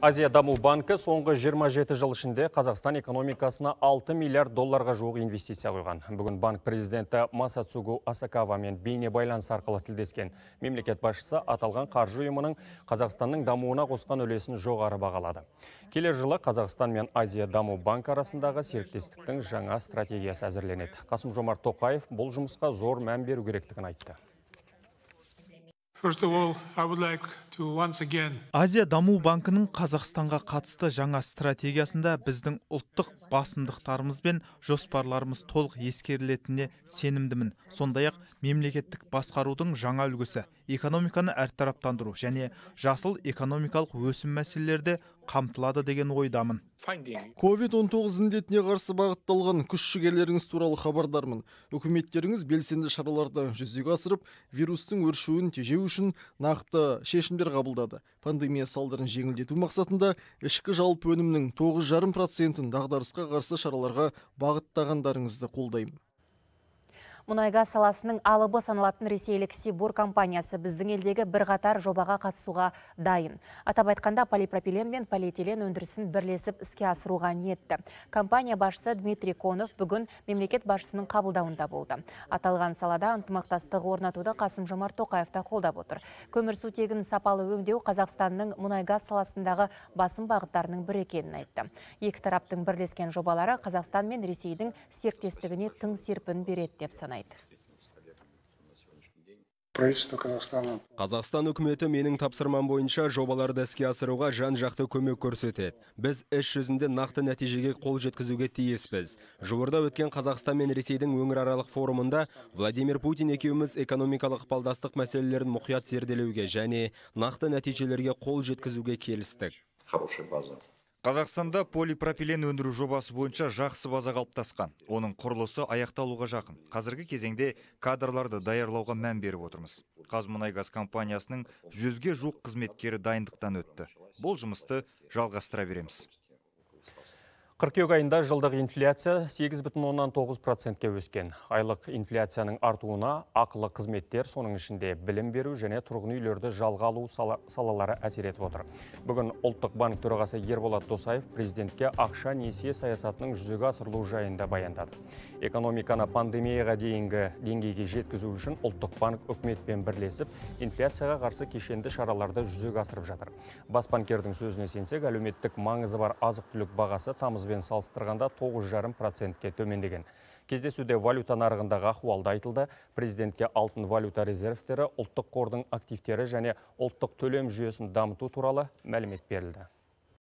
Азия даму банкі соңғы 27 жыл ішінде Қазақстан экономикасына 6 миллиард долларға жоғы инвестиция құйған. Бүгін банк президенті Масацугу Асакавамен бейне байланыс арқылы тілдескен. Мемлекет басшысы аталған қаржы ұйымының Қазақстанның дамуына қосқан үлесін жоғары бағалады. Келер жылы Қазақстан мен Азия даму банк арасындағы серіктестіктің жаңа стратегиясы әзірленеді. Қасым Жомарт Тоқаев бұл жұмысқа зор мән беру керектігін айтты азия даму банкінің қазақстанға қатысты жаңа стратегиясында біздің ұлттық басымдықтарымыз бен жоспарларымыз толық ескерілетініне сенімдімін сондай ақ мемлекеттік басқарудың жаңа үлгісі экономиканы әртараптандыру және жасыл экономикалық өсім мәселелері де қамтылады деген ойдамын ковид 19 тоғыз індетіне қарсы бағытталған күш жігерлеріңіз туралы хабардармын үкіметтеріңіз белсенді шараларды жүзеге асырып вирустың өршуін тежеу үшін нақты шешімдер қабылдады пандемия салдарын жеңілдету мақсатында ішкі жалпы өнімнің тоғыз жарым процентін дағдарысқа қарсы шараларға бағыттағандарыңызды қолдаймын Мұнайға саласының алыбы саналатын ресейлік Сибур компаниясы біздің елдегі бірқатар жобаға қатысуға дайын. Атап айтқанда полипропилен мен полиэтилен өндірісін бірлесіп іске асыруға ниетті. Компания басшысы Дмитрий Конов бүгін мемлекет басшысының қабылдауында болды. Аталған салада ынтымақтастық орнатуды Қасым Жомарт Тоқаев та қолдап отыр. Көмірсутегін сапалы өңдеу Қазақстанның мұнайға саласындағы басым бағыттарының бірі екенін айтты. Екі тараптың бірлескен жобалары Қазақстан мен Ресейдің серіктестігіне тың серпін береді деп санайды қазақстан үкіметі менің тапсырмам бойынша жобаларды іске асыруға жан жақты көмек көрсетеді біз іс жүзінде нақты нәтижеге қол жеткізуге тиіспіз жуырда өткен қазақстан мен ресейдің өңіраралық форумында владимир путин екеуміз экономикалық ықпалдастық мәселелерін мұқият зерделеуге және нақты нәтижелерге қол жеткізуге келістік Қазақстанда полипропилен өндіру жобасы бойынша жақсы база қалыптасқан. Оның құрылысы аяқталуға жақын. Қазіргі кезеңде кадрларды даярлауға мән беріп отырмыз. Қазмұнайгаз компаниясының жүзге жоқ қызметкері дайындықтан өтті. Бұл жұмысты жалғастыра береміз қыркүйек айында жылдық инфляция 819 процентке өскен айлық инфляцияның артуына ақылы қызметтер соның ішінде білім беру және тұрғын үйлерді жалға алу салалары әсер етіп отыр бүгін ұлттық банк төрағасы ерболат досаев президентке ақша несие саясатының жүзеге асырылу жайында баяндады экономиканы пандемияға дейінгі деңгейге жеткізу үшін ұлттық банк үкіметпен бірлесіп инфляцияға қарсы кешенді шараларды жүзеге асырып жатыр бас банкердің сөзіне сенсек әлеуметтік маңызы бар азық түлік бағасы тамыз бен салыстырғанда 9,5 процентке төмендеген. Кездесуде валюта нарығындағы ахуалды айтылды. Президентке алтын валюта резервтері, ұлттық қордың активтері және ұлттық төлем жүйесін дамыту туралы мәлімет берілді.